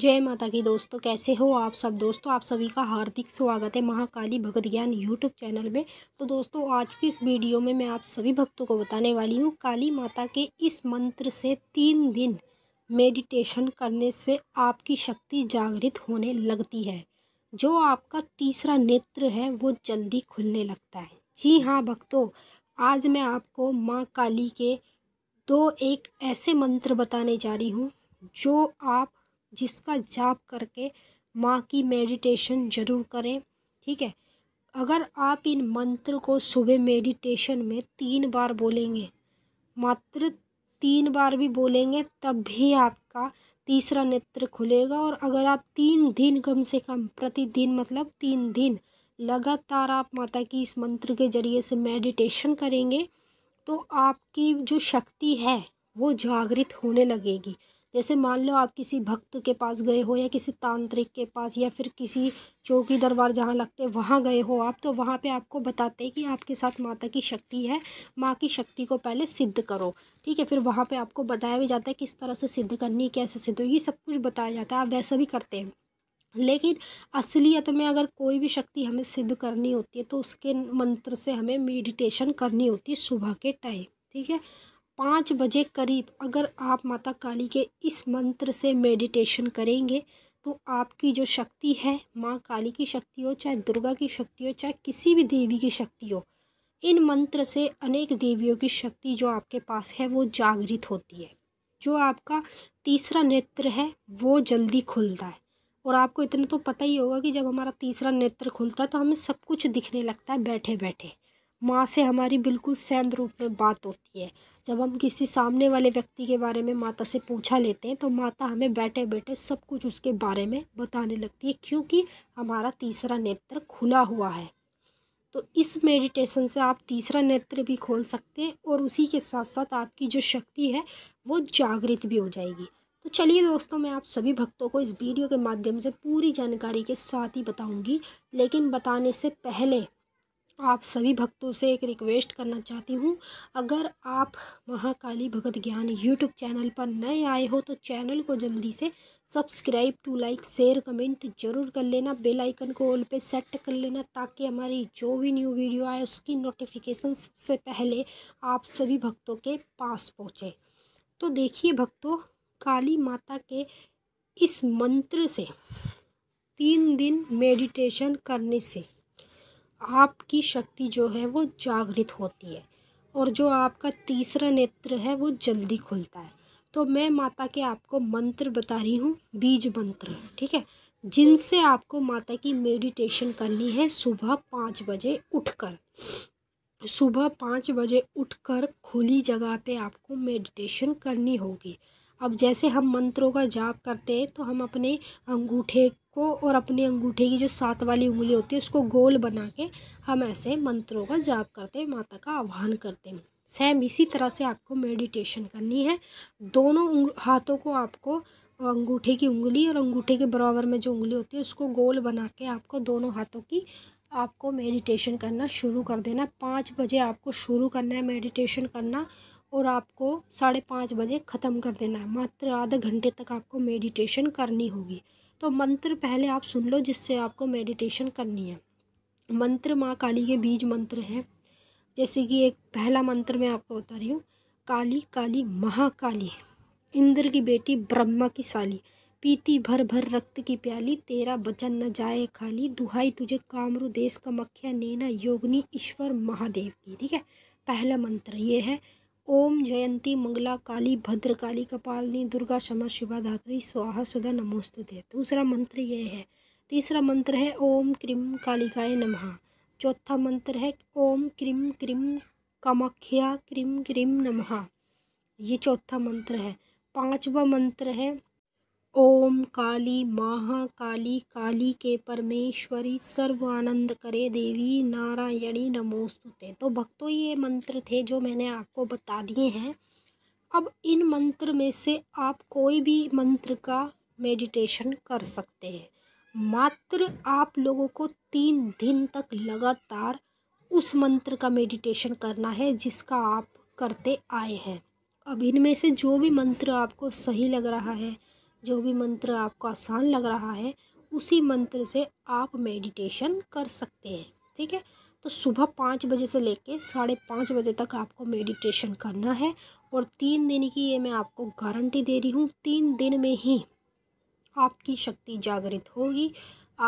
जय माता की दोस्तों कैसे हो आप सब दोस्तों आप सभी का हार्दिक स्वागत है महाकाली भगत ज्ञान यूट्यूब चैनल में तो दोस्तों आज की इस वीडियो में मैं आप सभी भक्तों को बताने वाली हूँ काली माता के इस मंत्र से तीन दिन मेडिटेशन करने से आपकी शक्ति जागृत होने लगती है जो आपका तीसरा नेत्र है वो जल्दी खुलने लगता है जी हाँ भक्तों आज मैं आपको माँ काली के दो एक ऐसे मंत्र बताने जा रही हूँ जो आप जिसका जाप करके माँ की मेडिटेशन ज़रूर करें ठीक है अगर आप इन मंत्र को सुबह मेडिटेशन में तीन बार बोलेंगे मात्र तीन बार भी बोलेंगे तब भी आपका तीसरा नेत्र खुलेगा और अगर आप तीन दिन कम से कम प्रतिदिन मतलब तीन दिन लगातार आप माता की इस मंत्र के जरिए से मेडिटेशन करेंगे तो आपकी जो शक्ति है वो जागृत होने लगेगी जैसे मान लो आप किसी भक्त के पास गए हो या किसी तांत्रिक के पास या फिर किसी चौकी दरबार जहाँ लगते हैं वहाँ गए हो आप तो वहाँ पे आपको बताते हैं कि आपके साथ माता की शक्ति है माँ की शक्ति को पहले सिद्ध करो ठीक है फिर वहाँ पे आपको बताया भी जाता है किस तरह से सिद्ध करनी कैसे सिद्ध हो ये सब कुछ बताया जाता है आप वैसा भी करते हैं लेकिन असलियत में अगर कोई भी शक्ति हमें सिद्ध करनी होती है तो उसके मंत्र से हमें मेडिटेशन करनी होती है सुबह के टाइम ठीक है पाँच बजे करीब अगर आप माता काली के इस मंत्र से मेडिटेशन करेंगे तो आपकी जो शक्ति है माँ काली की शक्ति हो चाहे दुर्गा की शक्ति हो चाहे किसी भी देवी की शक्ति हो इन मंत्र से अनेक देवियों की शक्ति जो आपके पास है वो जागृत होती है जो आपका तीसरा नेत्र है वो जल्दी खुलता है और आपको इतना तो पता ही होगा कि जब हमारा तीसरा नेत्र खुलता है तो हमें सब कुछ दिखने लगता है बैठे बैठे माँ से हमारी बिल्कुल सैन रूप में बात होती है जब हम किसी सामने वाले व्यक्ति के बारे में माता से पूछा लेते हैं तो माता हमें बैठे बैठे सब कुछ उसके बारे में बताने लगती है क्योंकि हमारा तीसरा नेत्र खुला हुआ है तो इस मेडिटेशन से आप तीसरा नेत्र भी खोल सकते हैं और उसी के साथ साथ आपकी जो शक्ति है वो जागृत भी हो जाएगी तो चलिए दोस्तों मैं आप सभी भक्तों को इस वीडियो के माध्यम से पूरी जानकारी के साथ ही बताऊंगी लेकिन बताने से पहले आप सभी भक्तों से एक रिक्वेस्ट करना चाहती हूँ अगर आप महाकाली भगत ज्ञान यूट्यूब चैनल पर नए आए हो तो चैनल को जल्दी से subscribe to like share comment जरूर कर लेना बेल आइकन को ऑल पे सेट कर लेना ताकि हमारी जो भी न्यू वीडियो आए उसकी नोटिफिकेशन सबसे पहले आप सभी भक्तों के पास पहुँचे तो देखिए भक्तों काली माता के इस मंत्र से तीन दिन मेडिटेशन करने से आपकी शक्ति जो है वो जागृत होती है और जो आपका तीसरा नेत्र है वो जल्दी खुलता है तो मैं माता के आपको मंत्र बता रही हूँ बीज मंत्र ठीक है जिनसे आपको माता की मेडिटेशन करनी है सुबह पाँच बजे उठकर सुबह पाँच बजे उठकर खुली जगह पे आपको मेडिटेशन करनी होगी अब जैसे हम मंत्रों का जाप करते हैं तो हम अपने अंगूठे को और अपने अंगूठे की जो सात वाली उंगली होती है उसको गोल बना के हम ऐसे मंत्रों का जाप करते हैं माता का आह्वान करते हैं सेम इसी तरह से आपको मेडिटेशन करनी है दोनों हाथों को आपको अंगूठे की उंगली और अंगूठे के बराबर में जो उंगली होती है उसको गोल बना के आपको दोनों हाथों की आपको मेडिटेशन करना शुरू कर देना पाँच बजे आपको शुरू करना है मेडिटेशन करना और आपको साढ़े पाँच बजे ख़त्म कर देना है मात्र आधे घंटे तक आपको मेडिटेशन करनी होगी तो मंत्र पहले आप सुन लो जिससे आपको मेडिटेशन करनी है मंत्र माँ काली के बीज मंत्र हैं जैसे कि एक पहला मंत्र मैं आपको बता रही हूँ काली काली महाकाली इंद्र की बेटी ब्रह्मा की साली पीती भर भर रक्त की प्याली तेरा बचन न जाए खाली दुहाई तुझे कामरू देश का मक्खिया नैना योगनी ईश्वर महादेव की ठीक है पहला मंत्र ये है ओम जयंती मंगला काली भद्र काली कपालिनी दुर्गा क्षमा शिवा धात्री स्वाहा सुधा नमोस्तुते दूसरा मंत्र यह है तीसरा मंत्र है ओम क्रीम कालिकाय नमः चौथा मंत्र है ओम क्रीम क्रीम कामाख्या क्रीम क्रीम नमः ये चौथा मंत्र है पांचवा मंत्र है ओम काली महाकाली काली काली के परमेश्वरी सर्व आनंद करे देवी नारायणी नमोस्तुते तो भक्तों ये मंत्र थे जो मैंने आपको बता दिए हैं अब इन मंत्र में से आप कोई भी मंत्र का मेडिटेशन कर सकते हैं मात्र आप लोगों को तीन दिन तक लगातार उस मंत्र का मेडिटेशन करना है जिसका आप करते आए हैं अब इनमें से जो भी मंत्र आपको सही लग रहा है जो भी मंत्र आपको आसान लग रहा है उसी मंत्र से आप मेडिटेशन कर सकते हैं ठीक है तो सुबह पाँच बजे से लेके साढ़े पाँच बजे तक आपको मेडिटेशन करना है और तीन दिन की ये मैं आपको गारंटी दे रही हूँ तीन दिन में ही आपकी शक्ति जागृत होगी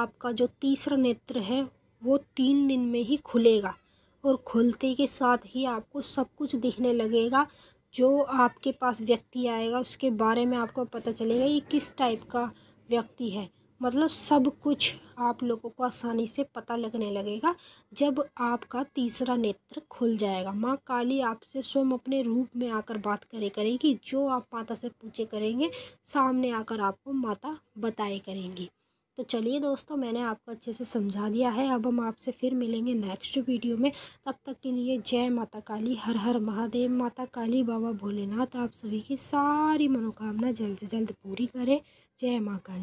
आपका जो तीसरा नेत्र है वो तीन दिन में ही खुलेगा और खुलते के साथ ही आपको सब कुछ दिखने लगेगा जो आपके पास व्यक्ति आएगा उसके बारे में आपको पता चलेगा ये किस टाइप का व्यक्ति है मतलब सब कुछ आप लोगों को आसानी से पता लगने लगेगा जब आपका तीसरा नेत्र खुल जाएगा माँ काली आपसे स्वयं अपने रूप में आकर बात करे करेगी जो आप माता से पूछे करेंगे सामने आकर आपको माता बताए करेंगी तो चलिए दोस्तों मैंने आपको अच्छे से समझा दिया है अब हम आपसे फिर मिलेंगे नेक्स्ट वीडियो में तब तक के लिए जय माता काली हर हर महादेव माता काली बाबा भोलेनाथ आप सभी की सारी मनोकामना जल्द से जल्द पूरी करें जय माँ काली